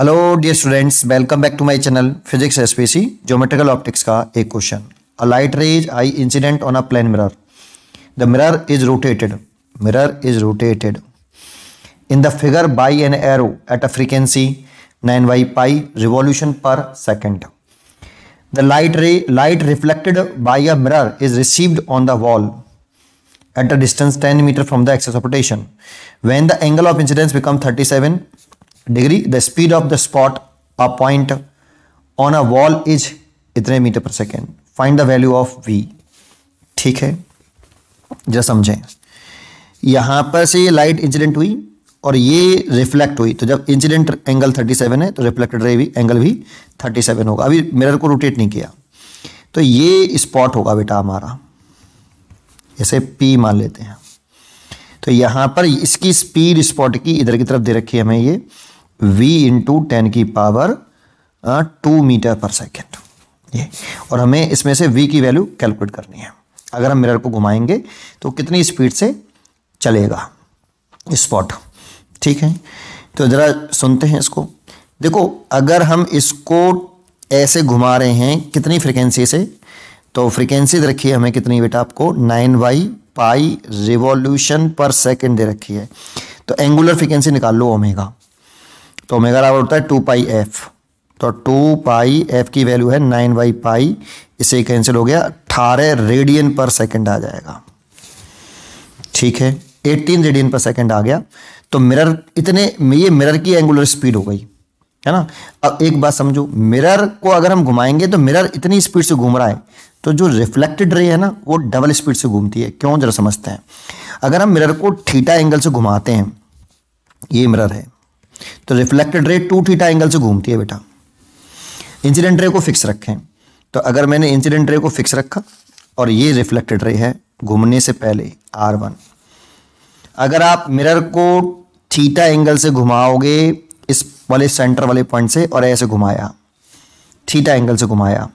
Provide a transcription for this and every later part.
hello dear students welcome back to my channel physics SPC geometrical optics का एक question a light rays I incident on a plane mirror the mirror is rotated mirror is rotated in the figure by an arrow at a frequency nine by pi revolution per second the light ray light reflected by a mirror is received on the wall at a distance ten metre from the axis when the angle of incidence become thirty become degree the speed of the spot a point on a wall is इतने metre per second find the value of V ठीक है जरा समझें यहां पर से ये light incident हुई और ये रिफ्लेक्ट हुई तो जब इंसिडेंट एंगल 37 है तो रिफ्लेक्टेड रे भी एंगल भी 37 होगा अभी मिरर को रोटेट नहीं किया तो ये स्पॉट होगा बेटा हमारा जैसे पी मान लेते हैं तो यहां पर इसकी स्पीड स्पॉट की इधर की तरफ दे रखी है हमें ये v इंटू टेन की power two metre per second ये और हमें इसमें से v की वैल्यू कैलकुलेट करनी है अगर हम मिरर को घुमाएंगे तो कितनी स्पीड से चलेगा स्पॉट ठीक है तो ज़रा सुनते हैं इसको देखो अगर हम इसको ऐसे घुमा रहे हैं कितनी फ्रिक्वेंसी से तो फ्रिक्वेंसी रखी है हमें कितनी बेटा आपको nine by pi revolution per second दे रखी है तो एंगुलर फ्रिक्वेंसी निकाल लो ओमेगा तो ओमेगा बराबर होता है टू पाई एफ तो टू पाई एफ की वैल्यू है नाइन बाई पाई इसे कैंसिल हो गया अठारह रेडियन पर सेकंड आ जाएगा ठीक है एटीन रेडियन पर सेकंड आ गया तो मिरर इतने ये मिरर की एंगुलर स्पीड हो गई है ना अब एक बात समझो मिरर को अगर हम घुमाएंगे तो मिरर इतनी स्पीड से घूम रहा है तो जो रिफ्लेक्टेड रे है ना वो डबल स्पीड से घूमती है क्यों जरा समझते हैं अगर हम मिरर को ठीटा एंगल से घुमाते हैं ये मिरर है तो reflected ray to theta angle से घूमती है बेटा इंसिडेंट रे को फिक्स रखें तो अगर मैंने इंसिडेंट रे को फिक्स रखा और ये रिफ्लेक्टेड रे है घूमने से पहले आर वन अगर आप मिरर को थीटा एंगल से घुमाओगे इस वाले सेंटर वाले पॉइंट से और ऐसे घुमाया थीटा एंगल से घुमाया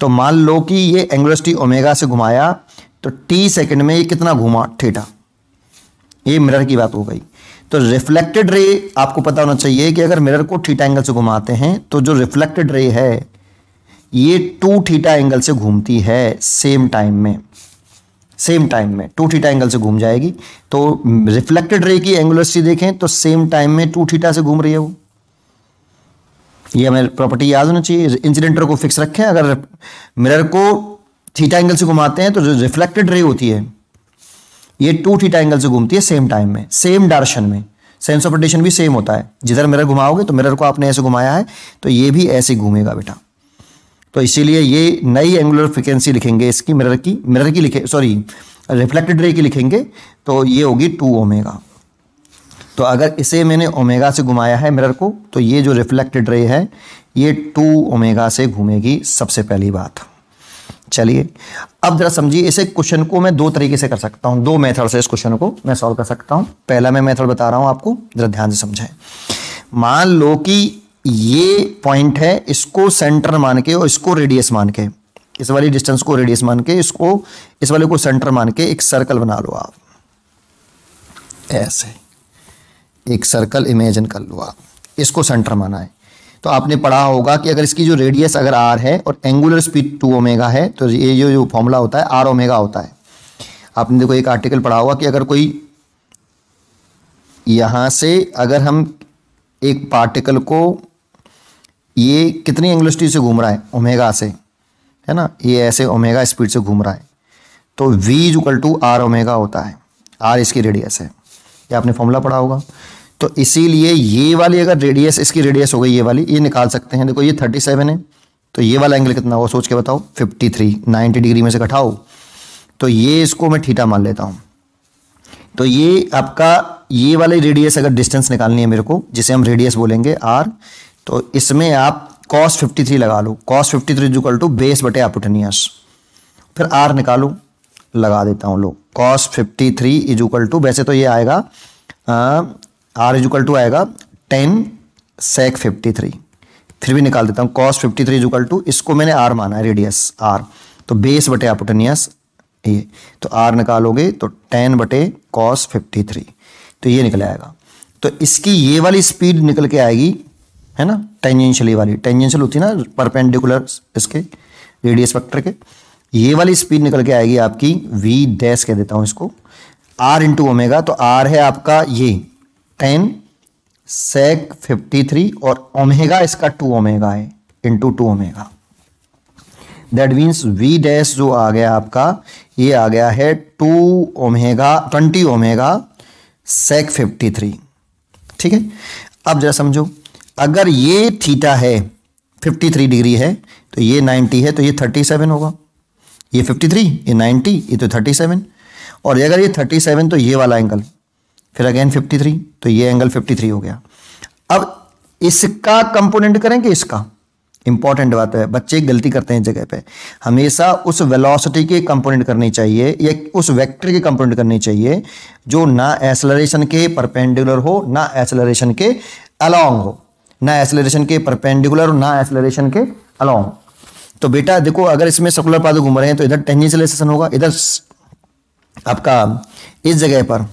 तो मान लो कि ये एंगुलस्टी ओमेगा से घुमाया तो टी सेकंड में ये कितना घुमा थीटा ये मिरर की बात हो गई तो रिफ्लेक्टेड रे आपको पता होना चाहिए कि अगर मिरर को ठीटा एंगल से घुमाते हैं तो जो रिफ्लेक्टेड रे है ये टू ठीटा एंगल से घूमती है सेम टाइम में सेम टाइम में टू थीटा एंगल से घूम जाएगी तो रिफ्लेक्टेड रे की एंगुलरिटी देखें तो सेम टाइम में टू थीटा से घूम रही है वो ये हमें प्रॉपर्टी याद होना चाहिए इंसिडेंटर को फिक्स रखें अगर मिरर को थीटा एंगल से घुमाते हैं तो जो रिफ्लेक्टेड रे होती है ये टू थीटा एंगल से घूमती है सेम टाइम में सेम डायरेक्शन में सेंस ऑफ रोटेशन भी सेम होता है जिधर मिरर घुमाओगे तो मिरर को आपने ऐसे घुमाया है तो ये भी ऐसे घूमेगा बेटा तो इसीलिए ये नई एंगुलर फ्रिक्वेंसी लिखेंगे इसकी मिरर की मिरर की लिखे सॉरी रिफ्लेक्टेड रे की लिखेंगे तो ये होगी टू ओमेगा तो अगर इसे मैंने ओमेगा से घुमाया है मिरर को तो ये जो रिफ्लेक्टेड रे है ये टू ओमेगा से घूमेगी सबसे पहली बात चलिए अब जरा समझिए इसे क्वेश्चन को मैं दो तरीके से कर सकता हूं दो मेथड से इस क्वेश्चन को मैं सॉल्व कर सकता हूं पहला मैं मेथड बता रहा हूं आपको जरा ध्यान से समझाएं मान लो कि ये पॉइंट है इसको सेंटर मान के और इसको रेडियस मान के इस वाली डिस्टेंस को रेडियस मान के इसको इस वाले को सेंटर मान के एक सर्कल बना लो आप ऐसे एक सर्कल इमेजिन कर लो आप इसको सेंटर माना है तो आपने पढ़ा होगा कि अगर इसकी जो रेडियस अगर आर है और एंगुलर स्पीड टू ओमेगा है तो ये जो जो फॉर्मूला होता है आर ओमेगा होता है आपने देखो एक आर्टिकल पढ़ा होगा कि अगर कोई यहाँ से अगर हम एक पार्टिकल को ये कितनी एंगुलर स्पीड से घूम रहा है ओमेगा से है ना ये ऐसे ओमेगा स्पीड से घूम रहा है तो v equal to r omega होता है आर इसकी रेडियस है ये आपने फॉर्मूला पढ़ा होगा तो इसीलिए ये वाली अगर रेडियस इसकी रेडियस हो गई ये वाली ये निकाल सकते हैं देखो ये थर्टी सेवन है तो ये वाला एंगल कितना होगा सोच के बताओ फिफ्टी थ्री नाइन्टी डिग्री में से घटाओ तो ये इसको मैं ठीठा मान लेता हूँ तो ये आपका ये वाली रेडियस अगर डिस्टेंस निकालनी है मेरे को जिसे हम रेडियस बोलेंगे आर तो इसमें आप कॉस 53 लगा लो cos 53 three equal to base बटे एपुटनियस फिर आर निकालो लगा देता हूँ लो कॉस 53 थ्री इजल टू वैसे तो ये आएगा आर इजुकल टू आएगा ten sec fifty three three भी निकाल देता हूँ cos fifty three equal to इसको मैंने आर माना है रेडियस आर तो बेस बटे एपोटेनियस ये तो आर निकालोगे तो टेन बटे कॉस फिफ्टी थ्री तो ये निकल आएगा तो इसकी ये वाली स्पीड निकल के आएगी है ना टेंजेंशियली वाली टेंजेंशियल होती है ना परपेंडिकुलर इसके रेडियस वेक्टर के ये वाली स्पीड निकल के आएगी आपकी वी डैश कह देता हूँ इसको आर इंटू ओमेगा तो आर है आपका ये टेन सेक फिफ्टी थ्री और ओमेगा इसका टू ओमेगा है into two omega that means v dash जो आ गया आपका ये आ गया है two omega twenty omega sec fifty three ठीक है अब जरा समझो अगर ये थीटा है फिफ्टी थ्री डिग्री है तो ये नाइन्टी है तो ये थर्टी सेवन होगा ये फिफ्टी थ्री ये नाइन्टी ये तो थर्टी सेवन और अगर ये थर्टी सेवन तो ये वाला एंगल फिर अगेन 53 तो ये एंगल 53 हो गया अब इसका कंपोनेंट करें कि इसका इंपॉर्टेंट बात है बच्चे गलती करते हैं जगह पे हमेशा उस वेलोसिटी के कंपोनेंट करनी चाहिए या उस वेक्टर के कंपोनेंट करने चाहिए जो ना एसलरेशन के परपेंडिकुलर हो ना एसलरेशन के अलोंग हो ना एसलरेशन के परपेंडिकुलर ना एसलरेशन के अलोंग तो बेटा देखो अगर इसमें सर्कुलर पाद घूम रहे हैं तो इधर टेंजेंशियल एक्सेलेरेशन होगा इधर आपका इस जगह पर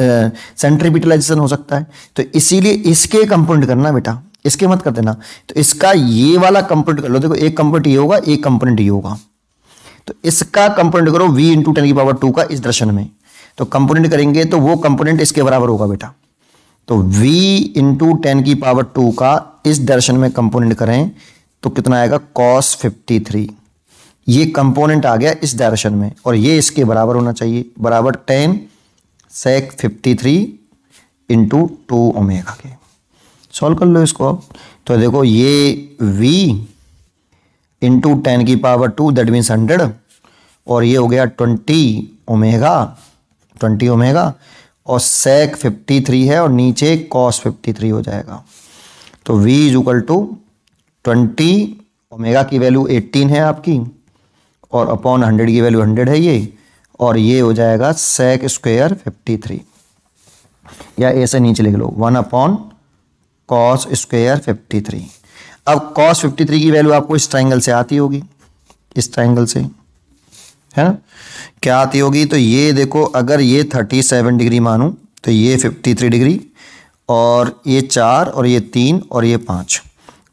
सेंट्रीपिटलाइजेशन हो सकता है तो इसीलिए इसके कंपोनेंट करना बेटा इसके मत कर देना तो इसका ये वाला कंपोनेंट कर लो देखो एक कंपोनेंट ये होगा एक कंपोनेंट ये होगा तो इसका कंपोनेंट करो v इंटू टेन की पावर टू का इस दर्शन में तो कंपोनेंट करेंगे तो वो कंपोनेंट इसके बराबर होगा बेटा तो v इंटू टेन की पावर टू का इस दर्शन में कंपोनेंट करें तो कितना आएगा कॉस फिफ्टी थ्री ये कंपोनेंट आ गया इस डायरेक्शन में और ये इसके बराबर होना चाहिए बराबर ten sec fifty three into two omega के सॉल्व कर लो इसको अब तो देखो ये v इंटू टेन की power two that means hundred और ये हो गया ट्वेंटी ओमेगा ट्वेंटी ओमेगा और सेक फिफ्टी थ्री है और नीचे कॉस फिफ्टी थ्री हो जाएगा तो v is equal to twenty omega की वैल्यू एटीन है आपकी और अपॉन हंड्रेड की वैल्यू हंड्रेड है ये और ये हो जाएगा सेक स्क्वेयर फिफ्टी थ्री या ऐसे नीचे लिख लो one upon cos square fifty three अब कॉस फिफ्टी थ्री की वैल्यू आपको इस ट्राइंगल से आती होगी इस ट्राइंगल से है ना क्या आती होगी तो ये देखो अगर ये थर्टी सेवन डिग्री मानूँ तो ये फिफ्टी थ्री डिग्री और ये चार और ये तीन और ये पाँच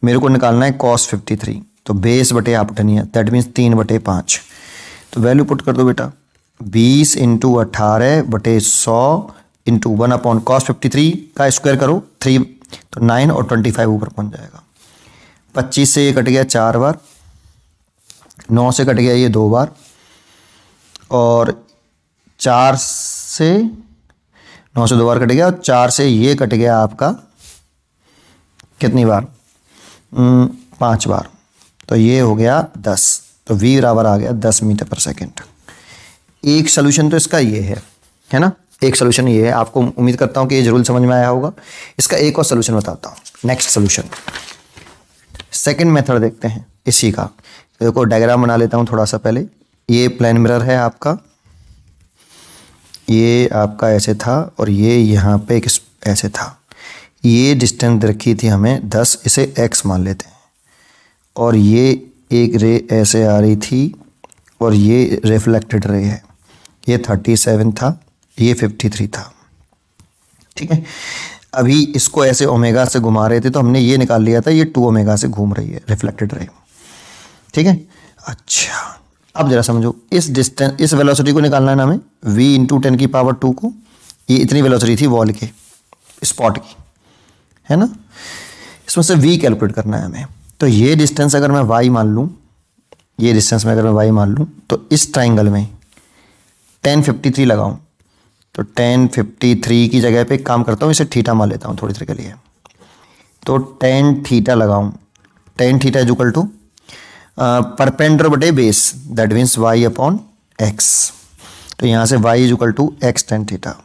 मेरे को निकालना है कॉस फिफ्टी थ्री तो बेस बटे आप बटनिया दैट मीन्स तीन बटे पाँच तो वैल्यू पुट कर दो बेटा बीस इंटू अट्ठारह बटे सौ into one upon cos fifty three का स्क्वायर करो थ्री तो नाइन और ट्वेंटी फाइव ऊपर पहुंच जाएगा पच्चीस से ये कट गया चार बार नौ से कट गया ये दो बार और चार से नौ से दो बार कट गया और चार से ये कट गया आपका कितनी बार पाँच बार तो ये हो गया दस तो वी बराबर आ गया दस मीटर पर सेकेंड एक सोल्यूशन तो इसका ये है है ना एक सोल्यूशन ये है आपको उम्मीद करता हूँ कि ये जरूर समझ में आया होगा इसका एक और सोल्यूशन बताता हूँ नेक्स्ट सोल्यूशन सेकेंड मेथड देखते हैं इसी का देखो डायग्राम बना लेता हूँ थोड़ा सा पहले ये प्लान मिरर है आपका ये आपका ऐसे था और ये यहाँ पे एक ऐसे था ये डिस्टेंस रखी थी हमें दस इसे एक्स मान लेते हैं और ये एक रे ऐसे आ रही थी और ये रिफ्लेक्टेड रे है ये थर्टी सेवन था ये फिफ्टी थ्री था ठीक है अभी इसको ऐसे ओमेगा से घुमा रहे थे तो हमने ये निकाल लिया था ये टू ओमेगा से घूम रही है रिफ्लेक्टेड रहे ठीक है अच्छा अब जरा समझो इस डिस्टेंस इस वेलोसिटी को निकालना है ना हमें वी इंटू टेन की पावर टू को ये इतनी वेलोसिटी थी वॉल के स्पॉट की है ना इसमें से वी कैलकुलेट करना है हमें तो ये डिस्टेंस अगर मैं वाई मान लूँ ये डिस्टेंस में अगर मैं वाई मान लूँ तो इस ट्राइंगल में टेन फिफ्टी थ्री लगाऊँ तो टेन फिफ्टी थ्री की जगह पे काम करता हूँ इसे थीटा मान लेता हूँ थोड़ी देर के लिए तो टेन थीटा लगाऊँ tan theta equal to perpendicular बटे base that means y upon x तो यहाँ से y equal to x tan theta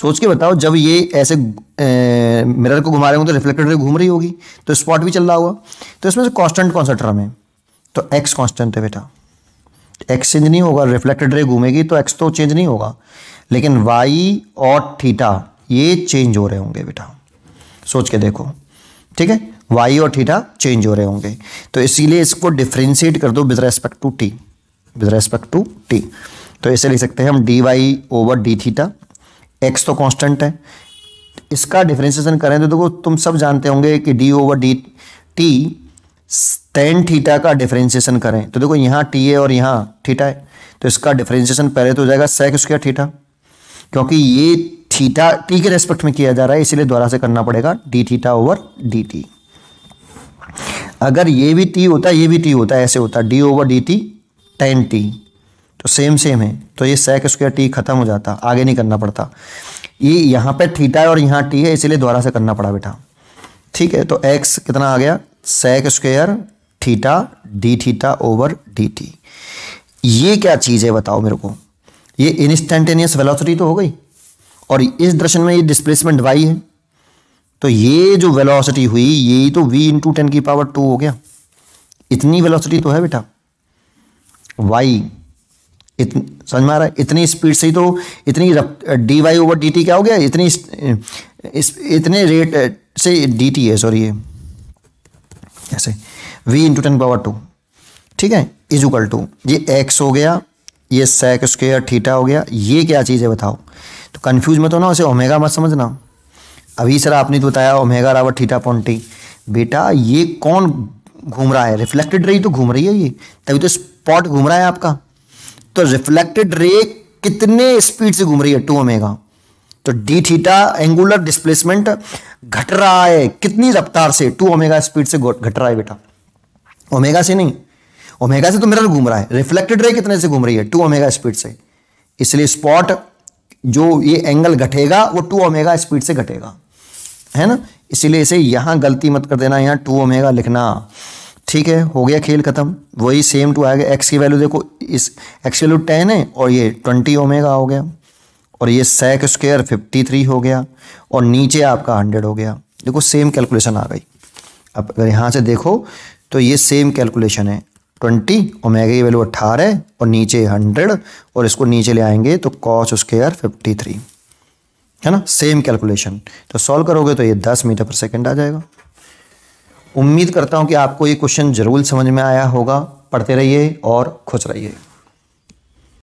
सोच के बताओ जब ये ऐसे ए, मिरर को घुमा रहे होंगे तो रिफ्लेक्टर घूम रही होगी तो स्पॉट भी चल रहा होगा तो इसमें से कांस्टेंट कौन सा टर्म है तो एक्स कांस्टेंट है बेटा एक्स चेंज नहीं होगा रिफ्लेक्टेड रे घूमेगी तो एक्स तो चेंज नहीं होगा लेकिन वाई और थीटा ये चेंज हो रहे होंगे बेटा सोच के देखो ठीक है वाई और थीटा चेंज हो रहे होंगे तो इसीलिए इसको डिफ्रेंशिएट कर दो with respect to t with respect to t तो ऐसे लिख सकते हैं हम d y over d theta x तो कांस्टेंट है इसका डिफ्रेंशिएशन करें तो देखो तो तुम सब जानते होंगे कि d over d t tan theta का डिफरेंशिएशन करें तो देखो यहाँ टी ए और यहाँ थीटा है तो इसका डिफरेंशिएशन पहले तो हो जाएगा सेक स्क्वायर थीटा क्योंकि ये थीटा टी के रेस्पेक्ट में किया जा रहा है इसीलिए दोबारा से करना पड़ेगा d theta over d t अगर ये भी टी होता है ये भी टी होता है ऐसे होता है d over d t tan t तो सेम सेम है तो ये सेक स्क्वायर टी खत्म हो जाता आगे नहीं करना पड़ता ये यहाँ पर थीटा है और यहाँ टी है इसीलिए दोबारा से करना पड़ा बेटा ठीक है तो एक्स कितना आ गया sec square theta d theta over d t ये क्या चीज़ है बताओ मेरे को ये इंस्टेंटेनियस वेलोसिटी तो हो गई और इस दर्शन में ये डिस्प्लेसमेंट वाई है तो ये जो वेलोसिटी हुई ये तो v इंटू टेन की पावर टू हो गया इतनी वेलोसिटी तो है बेटा वाई इतनी समझ में आ रहा है इतनी स्पीड से ही तो इतनी d y over d t क्या हो गया इतनी इस, इतने रेट से डी टी है सॉरी ये ऐसे v into ten power two ठीक है इज इजुकल टू ये x हो गया ये sec स्क्र थीटा हो गया ये क्या चीज़ है बताओ तो कन्फ्यूज मत होना उसे ओमेगा मत समझना अभी सर आपने तो बताया ओमेगा रावर थीटा पॉन्टी बेटा ये कौन घूम रहा है रिफ्लेक्टेड रही तो घूम रही है ये तभी तो स्पॉट घूम रहा है आपका तो रिफ्लेक्टेड रे कितने स्पीड से घूम रही है टू ओमेगा तो डी थीटा एंगुलर डिस्प्लेसमेंट घट रहा है कितनी रफ्तार से टू ओमेगा स्पीड से घट रहा है बेटा ओमेगा से नहीं ओमेगा से तो मिरर घूम रहा है रिफ्लेक्टेड रे कितने से घूम रही है टू ओमेगा स्पीड से इसलिए स्पॉट जो ये एंगल घटेगा वो टू ओमेगा स्पीड से घटेगा है ना इसीलिए इसे यहां गलती मत कर देना यहां टू ओमेगा लिखना ठीक है हो गया खेल खत्म वही सेम टू आएगा एक्स की वैल्यू देखो इस एक्स की वैल्यू टेन है और ये ट्वेंटी ओमेगा हो गया और ये सेक स्क्वेयर फिफ्टी थ्री हो गया और नीचे आपका हंड्रेड हो गया देखो सेम कैलकुलेशन आ गई अब अगर यहाँ से देखो तो ये सेम कैलकुलेशन है ट्वेंटी ओमेगा की वैल्यू अट्ठारह और नीचे हंड्रेड और इसको नीचे ले आएंगे तो कॉच स्क्वेयर फिफ्टी थ्री है ना सेम कैलकुलेशन तो सॉल्व करोगे तो ये दस मीटर पर सेकेंड आ जाएगा उम्मीद करता हूँ कि आपको ये क्वेश्चन जरूर समझ में आया होगा पढ़ते रहिए और खुश रहिए